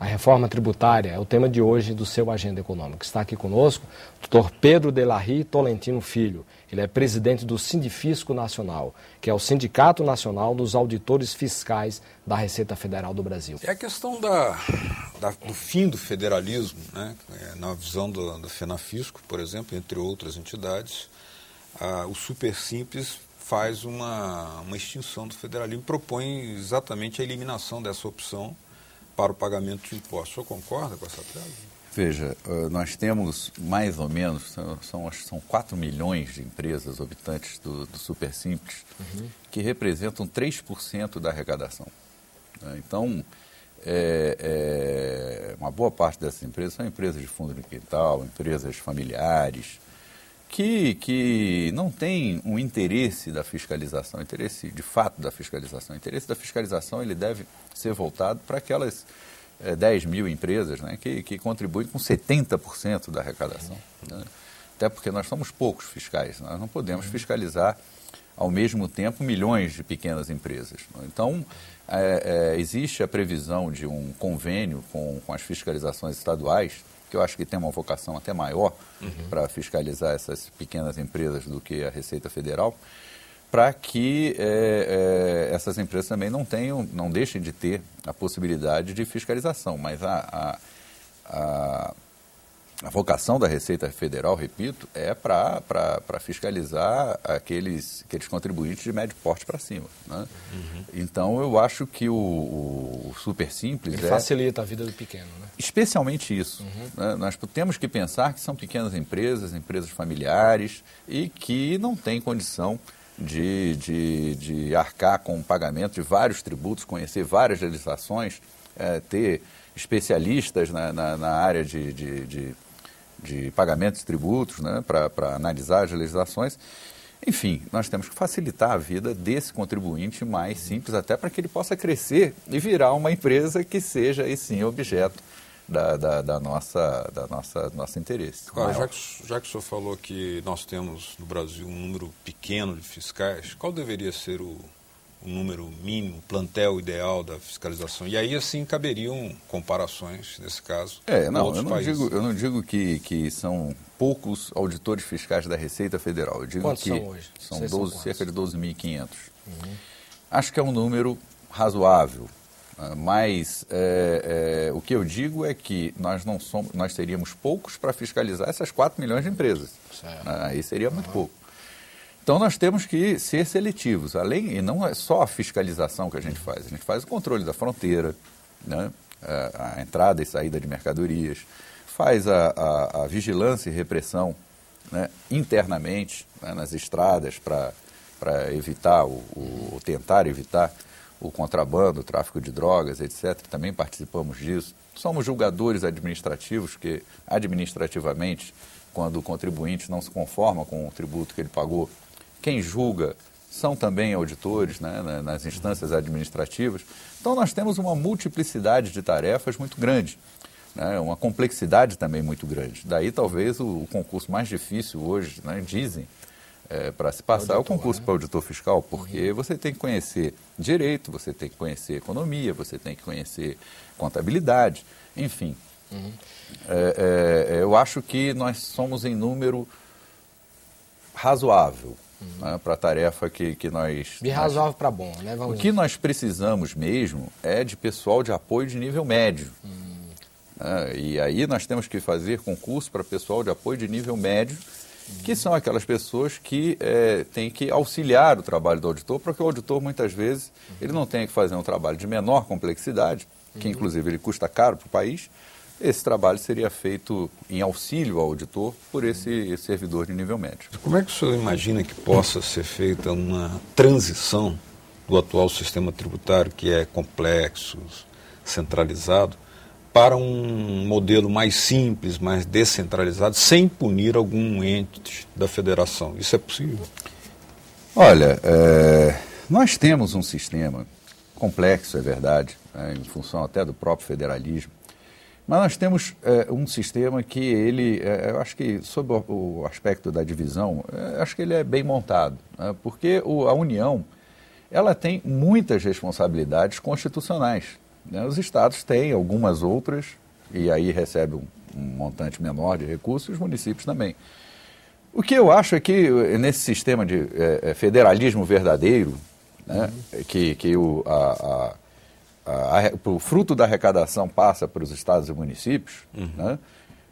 A reforma tributária é o tema de hoje do seu Agenda Econômica. Está aqui conosco o doutor Pedro Delarri Tolentino Filho. Ele é presidente do Sindifisco Nacional, que é o Sindicato Nacional dos Auditores Fiscais da Receita Federal do Brasil. É a questão da, da, do fim do federalismo, né? É, na visão do, do FENAFisco, por exemplo, entre outras entidades, o Super Simples faz uma, uma extinção do federalismo, propõe exatamente a eliminação dessa opção para o pagamento de impostos. O senhor concorda com essa tese? Veja, eh, nós temos mais ou menos, são, são 4 milhões de empresas habitantes do, do Super Simples, uhum. que representam 3% da arrecadação. Né? Então, é, é, uma boa parte dessas empresas são empresas de fundo de quintal, empresas familiares, que, que não tem um interesse da fiscalização, interesse de fato da fiscalização. O interesse da fiscalização ele deve ser voltado para aquelas é, eh, 10 mil empresas né, que, que contribuem com 70% da arrecadação. Né? Até porque nós somos poucos fiscais, nós não podemos uhum. fiscalizar ao mesmo tempo milhões de pequenas empresas. Então, é, é, existe a previsão de um convênio com, com as fiscalizações estaduais que eu acho que tem uma vocação até maior uhum. para fiscalizar essas pequenas empresas do que a Receita Federal, para que é, é, essas empresas também não tenham, não deixem de ter a possibilidade de fiscalização. Mas a, a, a a vocação da Receita Federal, repito, é para fiscalizar aqueles, aqueles contribuintes de médio porte para cima. Né? Uhum. Então, eu acho que o, o super simples Ele é... facilita a vida do pequeno, né? Especialmente isso. Uhum. Né? Nós temos que pensar que são pequenas empresas, empresas familiares e que não têm condição de, de, de arcar com o pagamento de vários tributos, conhecer várias legislações, é, ter especialistas na, na, na área de, de, de de pagamentos de tributos, né, para analisar as legislações. Enfim, nós temos que facilitar a vida desse contribuinte mais simples, até para que ele possa crescer e virar uma empresa que seja, e sim, objeto da, da, da nossa, da nossa nosso interesse. Ah, já que, já que o senhor falou que nós temos no Brasil um número pequeno de fiscais, qual deveria ser o, número mínimo, plantel ideal da fiscalização. E aí, assim, caberiam comparações, nesse caso, é, não, eu não países. Digo, eu não digo que, que são poucos auditores fiscais da Receita Federal. Eu digo quantos que são, hoje? são, 12, são cerca de 12.500. Uhum. Acho que é um número razoável. Ah, mas é, é, o que eu digo é que nós não somos, nós teríamos poucos para fiscalizar essas 4 milhões de empresas. Certo. Ah, aí seria muito pouco. Então nós temos que ser seletivos, além, e não é só a fiscalização que a gente faz, a gente faz o controle da fronteira, né? É, a, entrada e saída de mercadorias, faz a, a, a vigilância e repressão né? internamente né? nas estradas para evitar o, o, ou tentar evitar o contrabando, o tráfico de drogas, etc. Também participamos disso. Somos julgadores administrativos que administrativamente, quando o contribuinte não se conforma com o tributo que ele pagou, quem julga são também auditores né, nas instâncias administrativas. Então, nós temos uma multiplicidade de tarefas muito grande, né, uma complexidade também muito grande. Daí, talvez, o, o concurso mais difícil hoje, né, dizem, é, para se passar auditor, é o concurso né? para auditor fiscal, porque uhum. você tem que conhecer direito, você tem que conhecer economia, você tem que conhecer contabilidade, enfim. Uhum. É, é, é eu acho que nós somos em número razoável uhum. né, para a tarefa que, que nós... De né, razoável para bom, né? Vamos o que nós precisamos mesmo é de pessoal de apoio de nível médio. Uhum. e aí nós temos que fazer concurso para pessoal de apoio de nível médio, hum. que são aquelas pessoas que é, têm que auxiliar o trabalho do auditor, porque o auditor muitas vezes uhum. ele não tem que fazer um trabalho de menor complexidade, que uhum. inclusive ele custa caro para o país, esse trabalho seria feito em auxílio ao auditor por esse servidor de nível médio. Como é que o senhor imagina que possa ser feita uma transição do atual sistema tributário, que é complexo, centralizado, para um modelo mais simples, mais descentralizado, sem punir algum ente da federação? Isso é possível? Olha, é... nós temos um sistema complexo, é verdade, né, em função até do próprio federalismo mas nós temos é, um sistema que ele, é, eu acho que sob o, o aspecto da divisão, é, acho que ele é bem montado, né? porque o, a União ela tem muitas responsabilidades constitucionais. Né? Os estados têm algumas outras, e aí recebe um, um montante menor de recursos, os municípios também. O que eu acho é que nesse sistema de é, é, federalismo verdadeiro, né? Uhum. que, que o, a, a a, a, o fruto da arrecadação passa para os estados e municípios, uhum. né?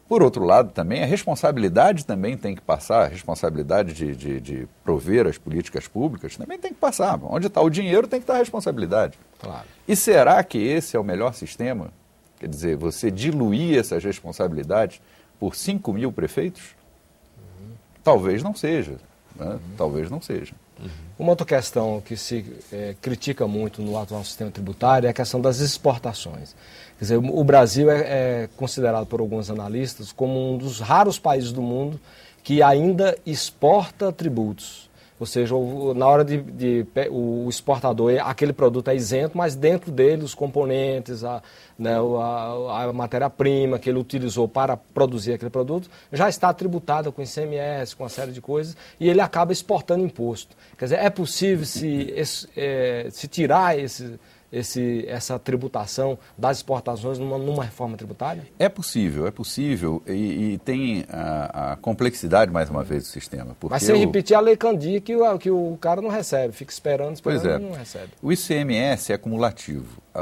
Por outro lado, também a responsabilidade também tem que passar, a responsabilidade de, de, de prover as políticas públicas também tem que passar. Onde está o dinheiro tem que estar tá a responsabilidade. Claro. E será que esse é o melhor sistema? Quer dizer, você diluir essas responsabilidades por 5 mil prefeitos? Uhum. Talvez não seja. Né? Uhum. Talvez não seja. Uhum. Uma outra questão que se é, critica muito no atual sistema tributário é a questão das exportações. Quer dizer, o Brasil é, é considerado por alguns analistas como um dos raros países do mundo que ainda exporta tributos. Ou seja, na hora de, de, o exportador, é, aquele produto é isento, mas dentro dele os componentes, a, né, a, a matéria-prima que ele utilizou para produzir aquele produto já está tributada com ICMS, com uma série de coisas, e ele acaba exportando imposto. Quer dizer, é possível se, é, se tirar esse esse, essa tributação das exportações numa, numa, reforma tributária? É possível, é possível. E, e tem a, a, complexidade, mais uma vez, do sistema. Porque Mas sem repetir a lei Candir, que o, que o cara não recebe, fica esperando, esperando pois é. e não recebe. O ICMS é cumulativo. O,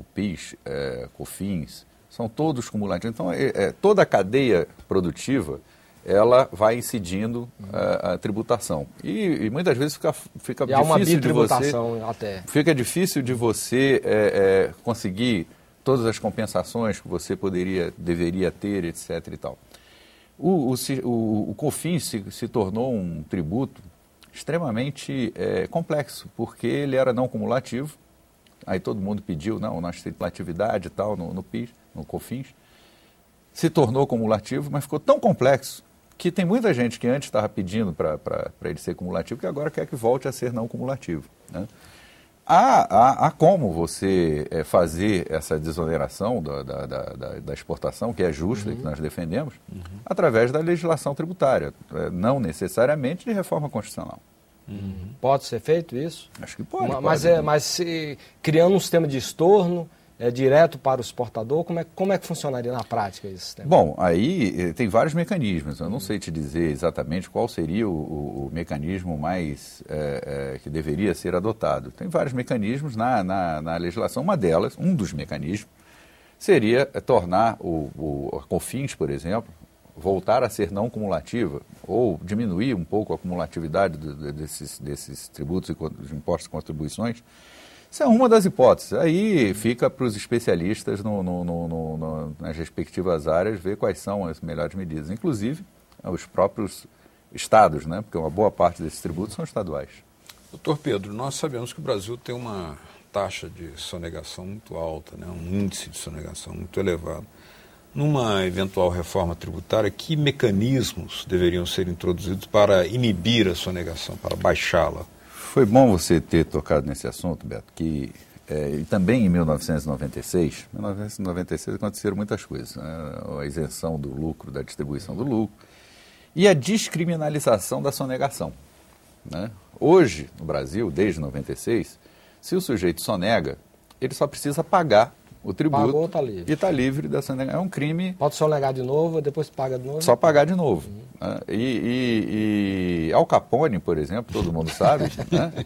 o PIS, é, COFINS, são todos cumulativos. Então, é, é toda a cadeia produtiva ela vai incidindo a, eh, a, tributação. E, e, muitas vezes fica, fica e difícil de você. Até. Fica difícil de você é, é, conseguir todas as compensações que você poderia, deveria ter, etc. e tal. O, o, o, o COFINS se, se, tornou um tributo extremamente é, complexo, porque ele era não cumulativo, aí todo mundo pediu, não, nós temos atividade e tal no, no PIS, no COFINS, se tornou cumulativo, mas ficou tão complexo que tem muita gente que antes estava pedindo para ele ser cumulativo, que agora quer que volte a ser não cumulativo. Né? Há, há, há, como você é, fazer essa desoneração da, da, da, da, exportação, que é justa e que uhum. nós defendemos, uhum. através da legislação tributária, é, não necessariamente de reforma constitucional. Uhum. Pode ser feito isso? Acho que pode. Mas, pode, é, mas se, criando um sistema de estorno é, direto para o exportador? Como é, como é que funcionaria na prática isso? Né? Bom, aí eh, tem vários mecanismos. Eu não sei te dizer exatamente qual seria o, o, o mecanismo mais é, é, que deveria ser adotado. Tem vários mecanismos na, na, na, legislação. Uma delas, um dos mecanismos, seria tornar o, o, a COFINS, por exemplo, voltar a ser não cumulativa ou diminuir um pouco a cumulatividade desses, desses tributos e impostos e contribuições isso é uma das hipóteses. Aí fica para os especialistas no, no, no, nas respectivas áreas ver quais são as melhores medidas, inclusive os próprios estados, né? porque uma boa parte desses tributos são estaduais. Doutor Pedro, nós sabemos que o Brasil tem uma taxa de sonegação muito alta, né? um índice de sonegação muito elevado. Numa eventual reforma tributária, que mecanismos deveriam ser introduzidos para inibir a sonegação, para baixá-la? Foi bom você ter tocado nesse assunto, Beto, que é, também em 1996, 1996 aconteceram muitas coisas, né? a isenção do lucro, da distribuição do lucro e a descriminalização da sonegação. Né? Hoje, no Brasil, desde 96, se o sujeito sonega, ele só precisa pagar o tributo. Pagou, está livre. E está livre dessa É um crime. Pode só negar de novo, depois paga de novo? Só pagar de novo. Uhum. E, e, e, Al Capone, por exemplo, todo mundo sabe, né?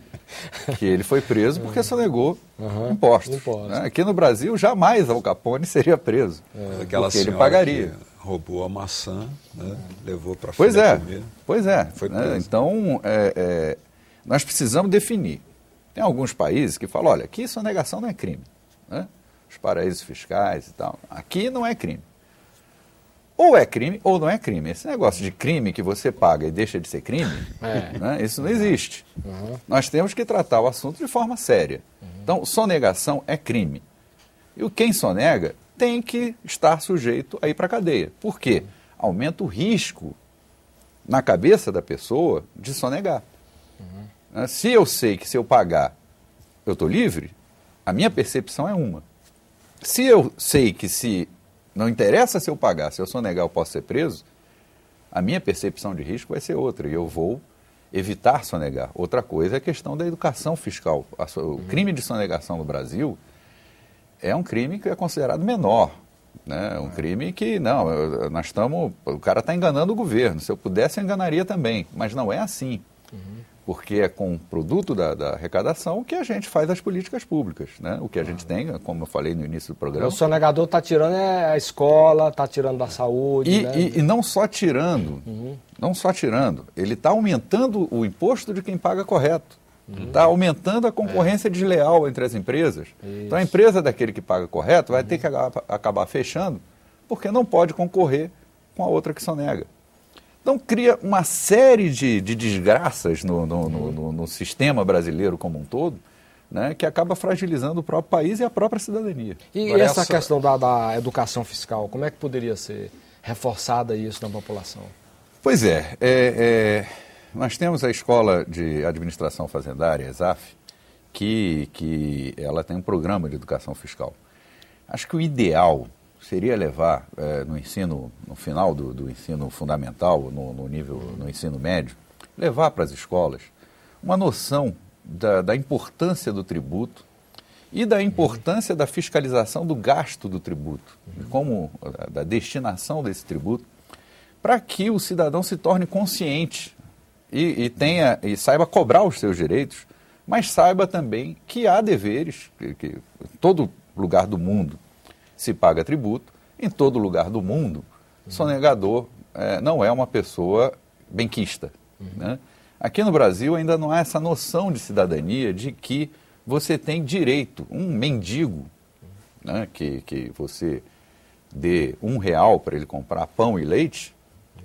que ele foi preso porque uhum. só negou uhum. impostos. Imposto. Né? Aqui no Brasil, jamais Al Capone seria preso. É. Aquela porque ele pagaria. roubou a maçã, né? levou para Pois é, pois é. Foi né? Então, é, é, nós precisamos definir. Tem alguns países que falam, olha, aqui sonegação não é crime. Né? os paraísos fiscais e tal. Aqui não é crime. Ou é crime ou não é crime. Esse negócio de crime que você paga e deixa de ser crime, é. né, isso não existe. Uhum. Nós temos que tratar o assunto de forma séria. Uhum. Então, sonegação é crime. E o quem sonega tem que estar sujeito a ir para a cadeia. Por quê? Aumenta o risco na cabeça da pessoa de sonegar. Uhum. Né, se eu sei que se eu pagar eu estou livre, a minha percepção é uma. Se eu sei que se não interessa se eu pagar, se eu sonegar eu posso ser preso, a minha percepção de risco vai ser outra e eu vou evitar sonegar. Outra coisa é a questão da educação fiscal. O uhum. crime de sonegação no Brasil é um crime que é considerado menor. Né? É um é. crime que, não, nós estamos. O cara está enganando o governo. Se eu pudesse, eu enganaria também. Mas não é assim. Uhum porque é com o produto da, da, arrecadação que a gente faz as políticas públicas. Né? O que a gente tem, como eu falei no início do programa. O sonegador está é tá tirando a escola, está tirando da saúde. E, né? e, e não só tirando, uhum. não só tirando, ele está aumentando o imposto de quem paga correto. Está uhum. Tá aumentando a concorrência é. desleal entre as empresas. Isso. Então a empresa daquele que paga correto vai uhum. ter que acabar fechando, porque não pode concorrer com a outra que sonega. Então cria uma série de, de desgraças no, no, no, no, sistema brasileiro como um todo, né, que acaba fragilizando o próprio país e a própria cidadania. E essa, essa questão da, da, educação fiscal, como é que poderia ser reforçada isso na população? Pois é, é, é nós temos a Escola de Administração Fazendária, ESAF, que, que ela tem um programa de educação fiscal. Acho que o ideal seria levar é, no ensino, no final do, do ensino fundamental, no, no, nível, no ensino médio, levar para as escolas uma noção da, da importância do tributo e da importância da fiscalização do gasto do tributo, de como é, da destinação desse tributo, para que o cidadão se torne consciente e, e, tenha e saiba cobrar os seus direitos, mas saiba também que há deveres que, que todo lugar do mundo se paga tributo em todo lugar do mundo. Uhum. Sonegador é, não é uma pessoa benquista. Uhum. Né? Aqui no Brasil ainda não há essa noção de cidadania de que você tem direito, um mendigo, né, que, que você dê um real para ele comprar pão e leite,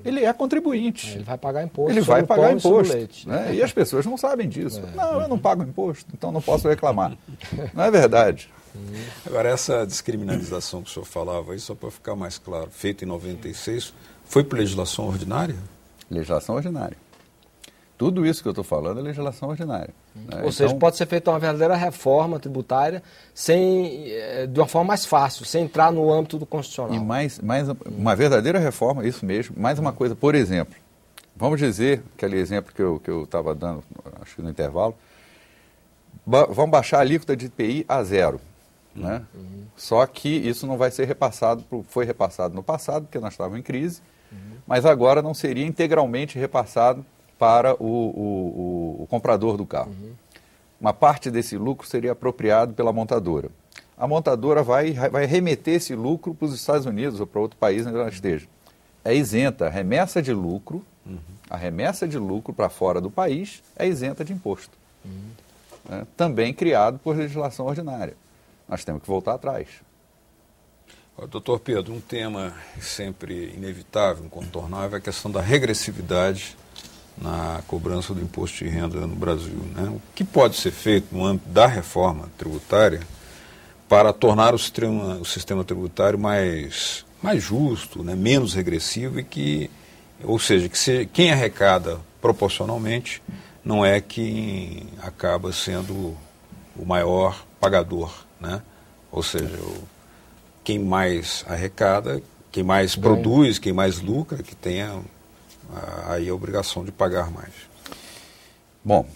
ele é contribuinte. É, ele vai pagar imposto. Ele vai pagar imposto. Né? E as pessoas não sabem disso. É. Não, eu não pago imposto, então não posso reclamar. não é verdade. Agora, essa descriminalização que o senhor falava aí, só para ficar mais claro, feita em 96, foi por legislação ordinária? Legislação ordinária. Tudo isso que eu estou falando é legislação ordinária. Uhum. Né? Ou então, seja, pode ser feita uma verdadeira reforma tributária sem, eh, de uma forma mais fácil, sem entrar no âmbito do constitucional. E mais, mais uma verdadeira reforma, isso mesmo. Mais uma coisa, por exemplo, vamos dizer, aquele exemplo que eu estava dando, acho que no intervalo, ba vamos baixar a alíquota de IPI a zero. Né? Uhum. Só que isso não vai ser repassado, pro, foi repassado no passado, porque nós estávamos em crise, uhum. mas agora não seria integralmente repassado para o, o, o, o comprador do carro. Uhum. Uma parte desse lucro seria apropriado pela montadora. A montadora vai, vai remeter esse lucro para os Estados Unidos ou para outro país onde ela esteja. É isenta uhum. a remessa de lucro, a remessa de lucro para fora do país é isenta de imposto. Uhum. Né? Também criado por legislação ordinária nós temos que voltar atrás. Doutor Pedro, um tema sempre inevitável, incontornável, é a questão da regressividade na cobrança do imposto de renda no Brasil. Né? O que pode ser feito no âmbito da reforma tributária para tornar o sistema, o sistema tributário mais, mais justo, né? menos regressivo e que, ou seja, que se quem arrecada proporcionalmente não é quem acaba sendo o maior pagador né? Ou seja, o, quem mais arrecada, quem mais Bem. produz, quem mais lucra, que tenha aí a, obrigação de pagar mais. Bom,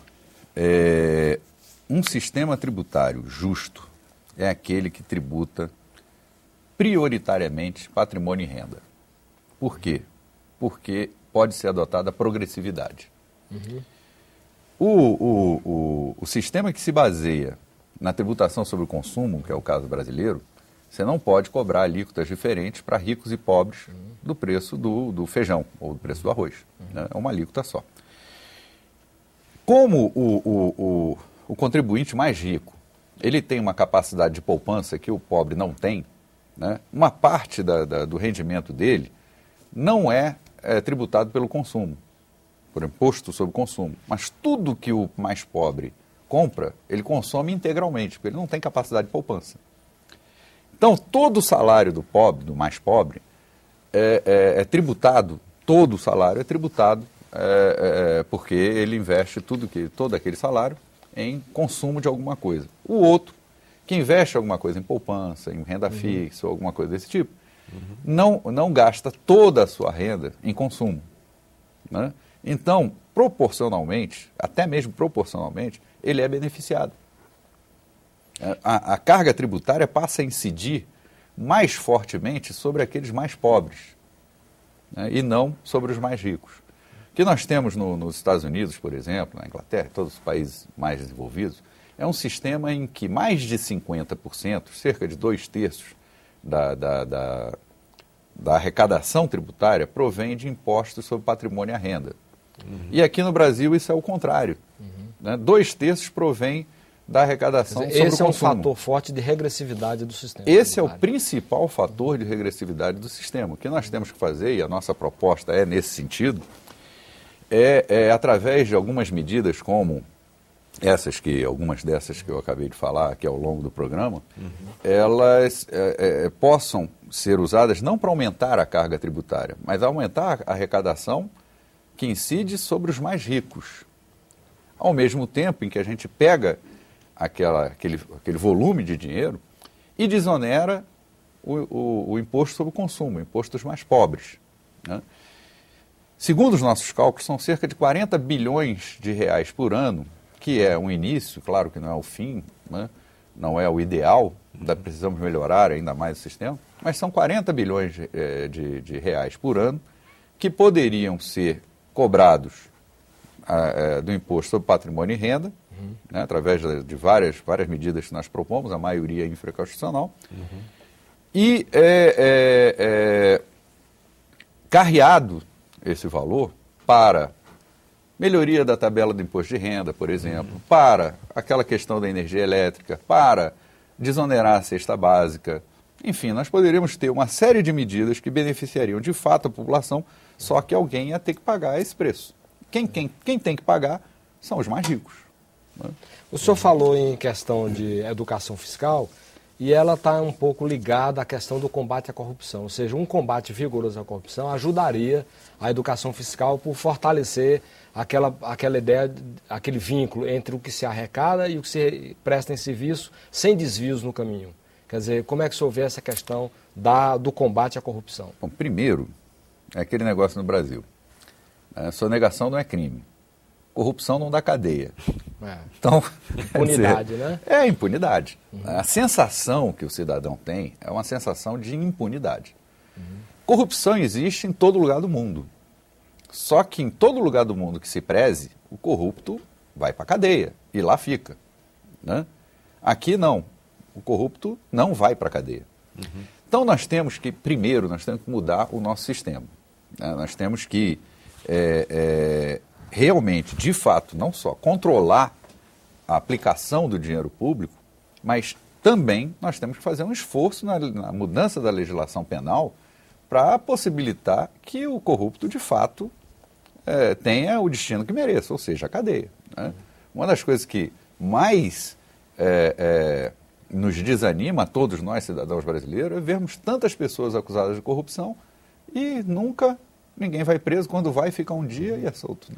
é, um sistema tributário justo é aquele que tributa prioritariamente patrimônio e renda. Por quê? Porque pode ser adotada progressividade. Uhum. O, o, o, o, sistema que se baseia na tributação sobre o consumo, que é o caso brasileiro, você não pode cobrar alíquotas diferentes para ricos e pobres do preço do, do, feijão ou do preço do arroz. Né? É uma alíquota só. Como o, o, o, o, contribuinte mais rico ele tem uma capacidade de poupança que o pobre não tem, né? uma parte da, da, do rendimento dele não é, é tributado pelo consumo, por imposto sobre consumo. Mas tudo que o mais pobre compra, ele consome integralmente, porque ele não tem capacidade de poupança. Então, todo o salário do pobre, do mais pobre, é, é, é tributado, todo o salário é tributado, é, é, é, porque ele investe tudo que, todo aquele salário em consumo de alguma coisa. O outro, que investe alguma coisa em poupança, em renda uhum. fixa, ou alguma coisa desse tipo, uhum. não, não gasta toda a sua renda em consumo. Né? Então, proporcionalmente, até mesmo proporcionalmente, ele é beneficiado. É, a, a carga tributária passa a incidir mais fortemente sobre aqueles mais pobres né, e não sobre os mais ricos. O que nós temos no, nos Estados Unidos, por exemplo, na Inglaterra, todos os países mais desenvolvidos, é um sistema em que mais de 50%, cerca de dois terços da, da, da, da arrecadação tributária provém de impostos sobre patrimônio e renda. Uhum. E aqui no Brasil isso é o contrário. Uhum. Né? Dois terços provém da arrecadação dizer, sobre Esse o consumo. é um fator forte de regressividade do sistema. Esse é o principal fator de regressividade do sistema. O que nós temos que fazer, e a nossa proposta é nesse sentido, é, é através de algumas medidas como essas que algumas dessas que eu acabei de falar aqui ao longo do programa, uhum. elas é, é, é, possam ser usadas não para aumentar a carga tributária, mas aumentar a arrecadação que incide sobre os mais ricos ao mesmo tempo em que a gente pega aquela, aquele, aquele volume de dinheiro e desonera o, o, o imposto sobre o consumo, impostos mais pobres. Né? Segundo os nossos cálculos, são cerca de 40 bilhões de reais por ano, que é um início, claro que não é o fim, né? não é o ideal, ainda uhum. precisamos melhorar ainda mais o sistema, mas são 40 bilhões de, eh, de, de reais por ano que poderiam ser cobrados a, a, é, do imposto sobre patrimônio e renda, uhum. né, através de várias, várias medidas que nós propomos, a maioria infraconstitucional, uhum. e é, é, é, carreado esse valor para melhoria da tabela do imposto de renda, por exemplo, uhum. para aquela questão da energia elétrica, para desonerar a cesta básica. Enfim, nós poderíamos ter uma série de medidas que beneficiariam de fato a população, só que alguém ia ter que pagar esse preço. Quem, quem, quem tem que pagar são os mais ricos. Né? O senhor falou em questão de educação fiscal e ela está um pouco ligada à questão do combate à corrupção. Ou seja, um combate vigoroso à corrupção ajudaria a educação fiscal por fortalecer aquela, aquela ideia, aquele vínculo entre o que se arrecada e o que se presta em serviço, sem desvios no caminho. Quer dizer, como é que o senhor vê essa questão da, do combate à corrupção? Bom, primeiro, é aquele negócio no Brasil. A sonegação não é crime. Corrupção não dá cadeia. É. Então, impunidade, dizer, né? É, é impunidade. Uhum. A sensação que o cidadão tem é uma sensação de impunidade. Uhum. Corrupção existe em todo lugar do mundo. Só que em todo lugar do mundo que se preze, o corrupto vai para a cadeia e lá fica. Né? Aqui não. O corrupto não vai para a cadeia. Uhum. Então nós temos que, primeiro, nós temos que mudar o nosso sistema. Né? Nós temos que é, é, realmente, de fato, não só controlar a aplicação do dinheiro público, mas também nós temos que fazer um esforço na, na mudança da legislação penal para possibilitar que o corrupto, de fato, é, tenha o destino que mereça, ou seja, a cadeia. Né? Uma das coisas que mais é, é, nos desanima a todos nós, cidadãos brasileiros, é vermos tantas pessoas acusadas de corrupção e nunca ninguém vai preso, quando vai fica um dia e é solto. Né?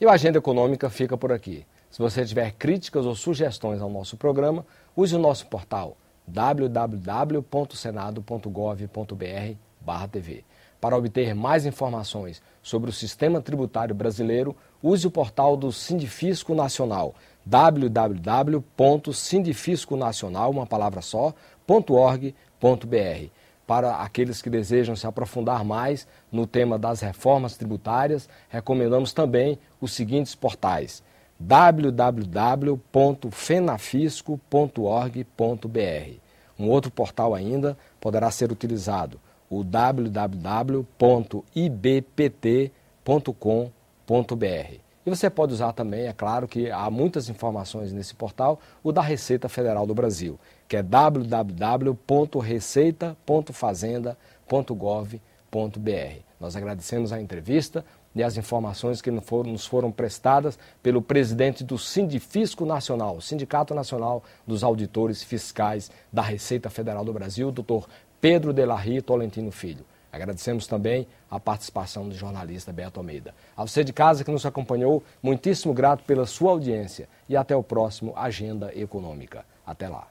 E o Agenda Econômica fica por aqui. Se você tiver críticas ou sugestões ao nosso programa, use o nosso portal www.senado.gov.br/tv. Para obter mais informações sobre o sistema tributário brasileiro, use o portal do Sindifisco Nacional www.sindifisconacional, uma palavra só, .org.br para aqueles que desejam se aprofundar mais no tema das reformas tributárias, recomendamos também os seguintes portais: www.fenafisco.org.br. Um outro portal ainda poderá ser utilizado, o www.ibpt.com.br. E você pode usar também, é claro que há muitas informações nesse portal, o da Receita Federal do Brasil que é www.receita.fazenda.gov.br. Nós agradecemos a entrevista e as informações que nos foram prestadas pelo presidente do Sindifisco Nacional, Sindicato Nacional dos Auditores Fiscais da Receita Federal do Brasil, doutor Pedro Delarri Tolentino Filho. Agradecemos também a participação do jornalista Beto Almeida. A você de casa que nos acompanhou, muitíssimo grato pela sua audiência e até o próximo Agenda Econômica. Até lá.